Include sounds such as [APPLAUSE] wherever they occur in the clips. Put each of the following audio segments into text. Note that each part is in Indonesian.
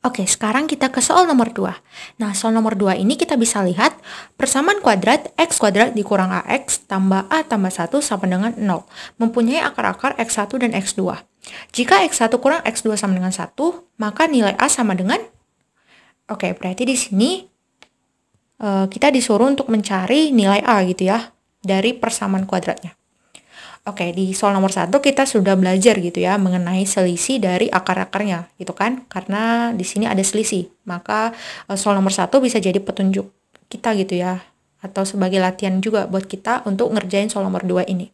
Oke, sekarang kita ke soal nomor 2. Nah, soal nomor 2 ini kita bisa lihat persamaan kuadrat x kuadrat dikurang ax tambah a tambah 1 sama dengan 0, mempunyai akar-akar x1 dan x2. Jika x1 kurang x2 sama dengan 1, maka nilai a sama dengan Oke, berarti di sini uh, kita disuruh untuk mencari nilai a gitu ya dari persamaan kuadratnya. Oke, di soal nomor satu kita sudah belajar gitu ya mengenai selisih dari akar-akarnya gitu kan. Karena di sini ada selisih, maka eh, soal nomor satu bisa jadi petunjuk kita gitu ya. Atau sebagai latihan juga buat kita untuk ngerjain soal nomor dua ini.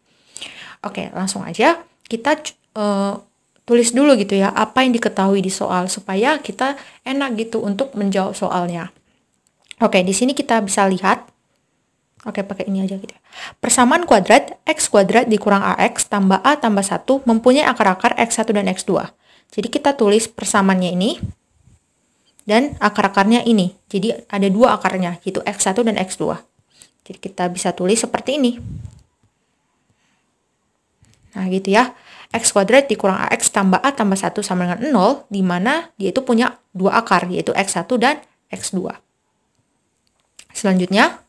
Oke, langsung aja kita uh, tulis dulu gitu ya apa yang diketahui di soal supaya kita enak gitu untuk menjawab soalnya. Oke, di sini kita bisa lihat Oke, pakai ini aja gitu. Ya. Persamaan kuadrat x kuadrat dikurang ax tambah a tambah 1 mempunyai akar-akar x1 dan x2. Jadi kita tulis persamaannya ini dan akar-akarnya ini. Jadi ada dua akarnya, yaitu x1 dan x2. Jadi kita bisa tulis seperti ini. Nah, gitu ya. X kuadrat dikurang AX tambah A tambah 1 sama dengan 0, di mana dia itu punya dua akar, yaitu X1 dan X2. Selanjutnya,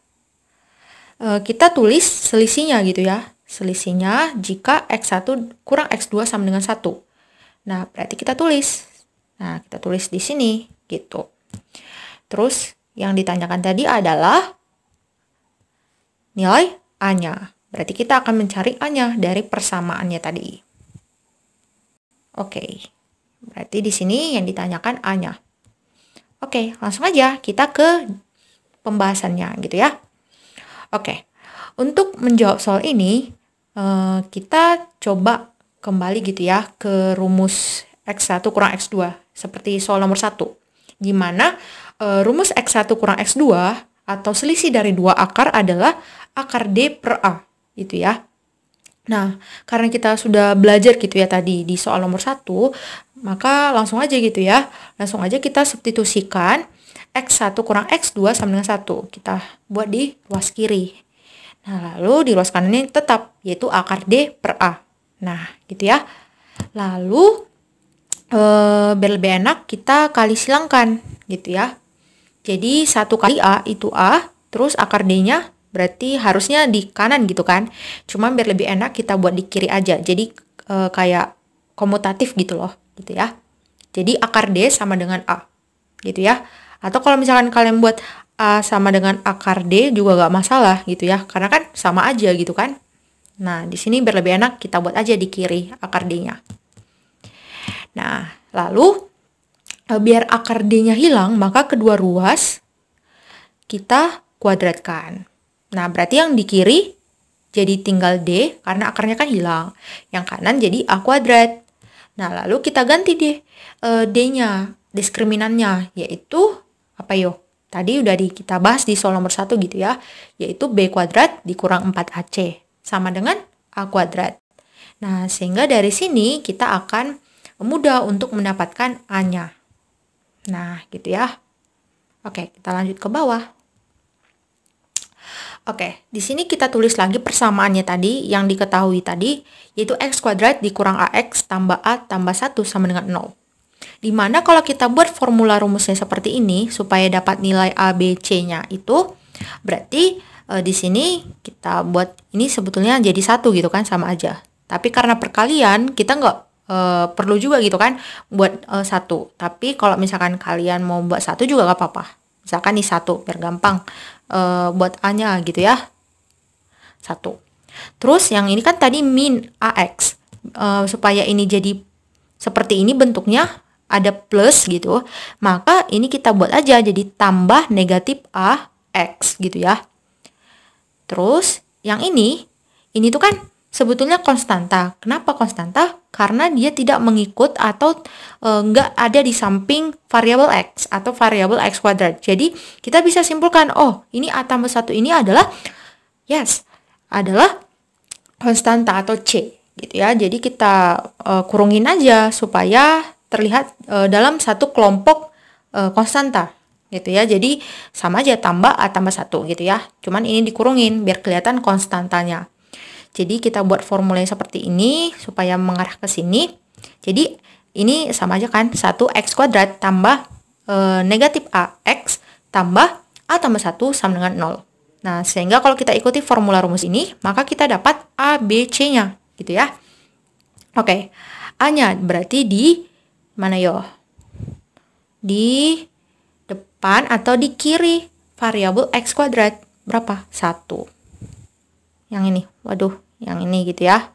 Eh, kita tulis selisihnya gitu ya. Selisihnya jika X1 kurang X2 sama dengan 1. Nah, berarti kita tulis. Nah, kita tulis di sini gitu. Terus yang ditanyakan tadi adalah nilai A-nya. Berarti kita akan mencari A-nya dari persamaannya tadi. Oke, berarti di sini yang ditanyakan A-nya. Oke, langsung aja kita ke pembahasannya gitu ya. Oke, untuk menjawab soal ini, uh, kita coba kembali gitu ya ke rumus X1 kurang X2, seperti soal nomor 1. Gimana uh, eh, rumus X1 kurang X2 atau selisih dari dua akar adalah akar D per A, gitu ya. Nah, karena kita sudah belajar gitu ya tadi di soal nomor satu, maka langsung aja gitu ya, langsung aja kita substitusikan X1 kurang X2 sama dengan 1. Kita buat di ruas kiri. Nah, lalu di ruas kanan ini tetap, yaitu akar D per A. Nah, gitu ya. Lalu, e, biar lebih enak, kita kali silangkan, gitu ya. Jadi, satu kali A itu A, terus akar D-nya berarti harusnya di kanan gitu kan. Cuma biar lebih enak kita buat di kiri aja. Jadi e, kayak komutatif gitu loh, gitu ya. Jadi akar D sama dengan A. Gitu ya. Atau kalau misalkan kalian buat A ah, sama dengan akar D juga gak masalah gitu ya, karena kan sama aja gitu kan. Nah, di sini biar lebih enak kita buat aja di kiri akar D-nya. Nah, lalu eh, biar akar D-nya hilang, maka kedua ruas kita kuadratkan. Nah, berarti yang di kiri jadi tinggal D karena akarnya kan hilang. Yang kanan jadi A kuadrat. Nah, lalu kita ganti deh eh, D-nya, diskriminannya, yaitu apa yo? Tadi udah di, kita bahas di soal nomor satu gitu ya, yaitu B kuadrat dikurang 4AC sama dengan A kuadrat. Nah, sehingga dari sini kita akan mudah untuk mendapatkan A-nya. Nah, gitu ya. Oke, kita lanjut ke bawah. Oke, di sini kita tulis lagi persamaannya tadi yang diketahui tadi, yaitu x kuadrat dikurang ax tambah a tambah satu sama dengan 0. Dimana kalau kita buat formula rumusnya seperti ini supaya dapat nilai A, B, C-nya itu berarti e, di sini kita buat ini sebetulnya jadi satu gitu kan sama aja. Tapi karena perkalian kita nggak e, perlu juga gitu kan buat e, satu. Tapi kalau misalkan kalian mau buat satu juga nggak apa-apa. Misalkan nih satu biar gampang e, buat A-nya gitu ya. Satu. Terus yang ini kan tadi min AX. E, supaya ini jadi seperti ini bentuknya ada plus gitu, maka ini kita buat aja jadi tambah negatif A X gitu ya. Terus yang ini, ini tuh kan sebetulnya konstanta. Kenapa konstanta? Karena dia tidak mengikut atau e, nggak ada di samping variabel X atau variabel X kuadrat. Jadi kita bisa simpulkan, oh ini A tambah satu ini adalah, yes, adalah konstanta atau C gitu ya. Jadi kita uh, kurungin aja supaya terlihat e, dalam satu kelompok e, konstanta gitu ya. Jadi sama aja tambah A tambah satu gitu ya. Cuman ini dikurungin biar kelihatan konstantanya. Jadi kita buat formulanya seperti ini supaya mengarah ke sini. Jadi ini sama aja kan satu x kuadrat tambah e, negatif x tambah a tambah satu sama dengan nol Nah, sehingga kalau kita ikuti formula rumus ini, maka kita dapat a b c nya gitu ya. Oke. Okay. A-nya berarti di mana yo? Di depan atau di kiri variabel x kuadrat. Berapa? satu Yang ini. Waduh, yang ini gitu ya.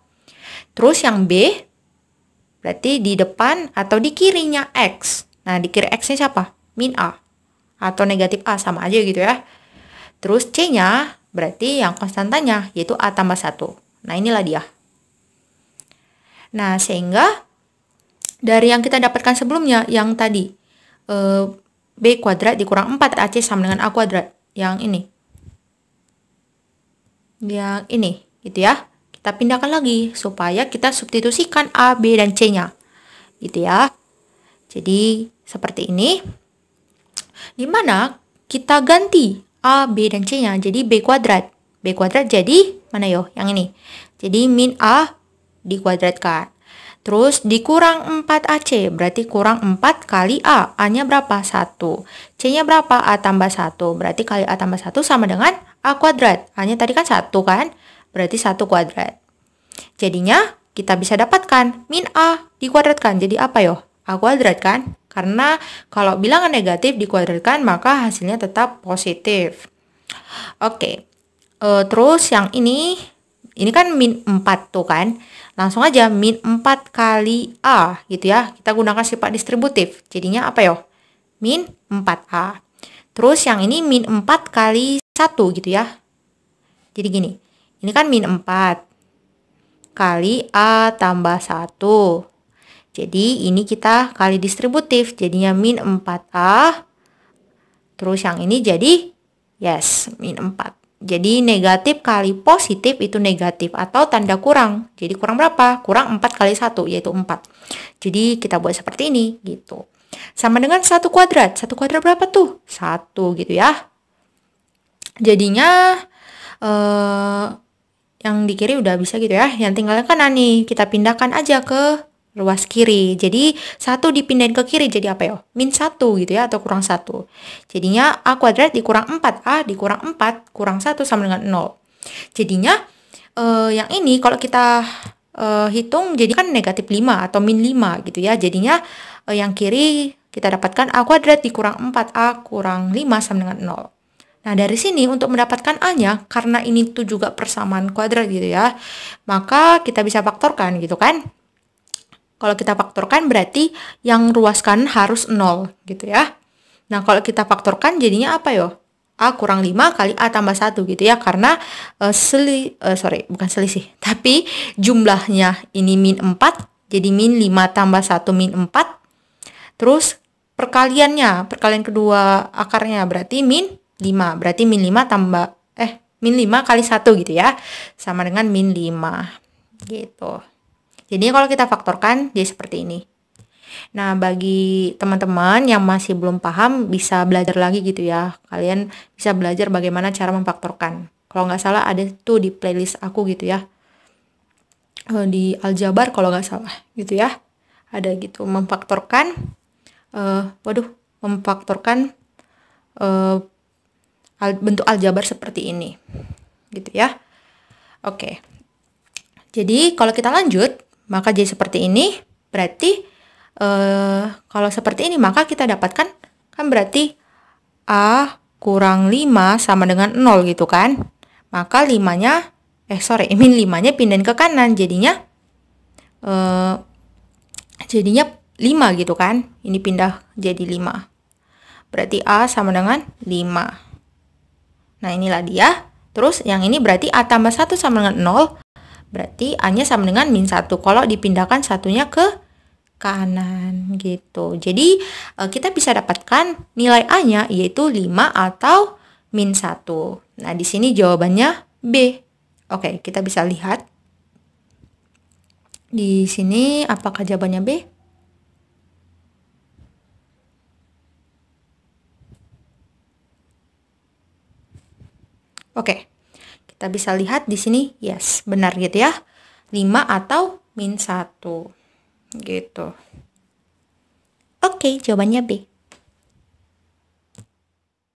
Terus yang B berarti di depan atau di kirinya X. Nah, di kiri X-nya siapa? Min A. Atau negatif A, sama aja gitu ya. Terus C-nya berarti yang konstantanya, yaitu A tambah satu Nah, inilah dia. Nah, sehingga dari yang kita dapatkan sebelumnya yang tadi e, b kuadrat dikurang 4 ac sama dengan a kuadrat yang ini yang ini gitu ya kita pindahkan lagi supaya kita substitusikan a b dan c nya gitu ya jadi seperti ini dimana kita ganti a b dan c nya jadi b kuadrat b kuadrat jadi mana yo yang ini jadi min a dikuadratkan Terus dikurang 4AC berarti kurang 4 kali A. A-nya berapa? 1. C-nya berapa? A tambah 1. Berarti kali A tambah 1 sama dengan A kuadrat. A-nya tadi kan 1 kan? Berarti 1 kuadrat. Jadinya kita bisa dapatkan min A dikuadratkan. Jadi apa yo? A kuadrat kan? Karena kalau bilangan negatif dikuadratkan maka hasilnya tetap positif. Oke. Okay. Uh, eh, terus yang ini ini kan min 4 tuh kan. Langsung aja min 4 kali A gitu ya. Kita gunakan sifat distributif. Jadinya apa yo Min 4A. Terus yang ini min 4 kali 1 gitu ya. Jadi gini, ini kan min 4 kali A tambah 1. Jadi ini kita kali distributif, jadinya min 4A. Terus yang ini jadi, yes, min 4. Jadi negatif kali positif itu negatif atau tanda kurang. Jadi kurang berapa? Kurang 4 kali 1 yaitu 4. Jadi kita buat seperti ini gitu. Sama dengan 1 kuadrat. 1 kuadrat berapa tuh? 1 gitu ya. Jadinya eh yang di kiri udah bisa gitu ya. Yang tinggal kanan nih kita pindahkan aja ke luas kiri. Jadi satu dipindahin ke kiri jadi apa ya? Min satu gitu ya atau kurang satu. Jadinya a kuadrat dikurang 4 a dikurang 4 kurang satu sama dengan nol Jadinya uh, yang ini kalau kita uh, hitung jadi kan negatif 5 atau min 5 gitu ya. Jadinya uh, yang kiri kita dapatkan a kuadrat dikurang 4 a kurang 5 sama dengan nol Nah, dari sini untuk mendapatkan A-nya, karena ini tuh juga persamaan kuadrat gitu ya, maka kita bisa faktorkan gitu kan. Kalau kita faktorkan berarti yang ruas kanan harus 0 gitu ya. Nah, kalau kita faktorkan jadinya apa yo? A kurang 5 kali A tambah 1 gitu ya karena uh, seli uh, sorry bukan selisih [LAUGHS] tapi jumlahnya ini min 4 jadi min 5 tambah 1 min 4 terus perkaliannya perkalian kedua akarnya berarti min 5 berarti min 5 tambah eh min 5 kali 1 gitu ya sama dengan min 5 gitu jadi kalau kita faktorkan jadi seperti ini. Nah, bagi teman-teman yang masih belum paham bisa belajar lagi gitu ya. Kalian bisa belajar bagaimana cara memfaktorkan. Kalau nggak salah ada tuh di playlist aku gitu ya. Eh, di aljabar kalau nggak salah gitu ya. Ada gitu memfaktorkan. Uh, waduh, memfaktorkan uh, al bentuk aljabar seperti ini gitu ya oke jadi kalau kita lanjut maka jadi seperti ini berarti uh, kalau seperti ini maka kita dapatkan kan berarti A kurang 5 sama dengan 0 gitu kan maka 5 nya eh sorry I mean 5 nya pindahin ke kanan jadinya eh, jadinya 5 gitu kan ini pindah jadi 5 berarti A sama dengan 5 nah inilah dia terus yang ini berarti A tambah 1 sama dengan 0 Berarti A-nya sama dengan min 1. Kalau dipindahkan satunya ke kanan gitu. Jadi eh, kita bisa dapatkan nilai A-nya yaitu 5 atau min 1. Nah, di sini jawabannya B. Oke, kita bisa lihat. Di sini apakah jawabannya B? Oke. Kita bisa lihat di sini, yes, benar gitu ya. 5 atau min 1. Gitu. Oke, okay, jawabannya B.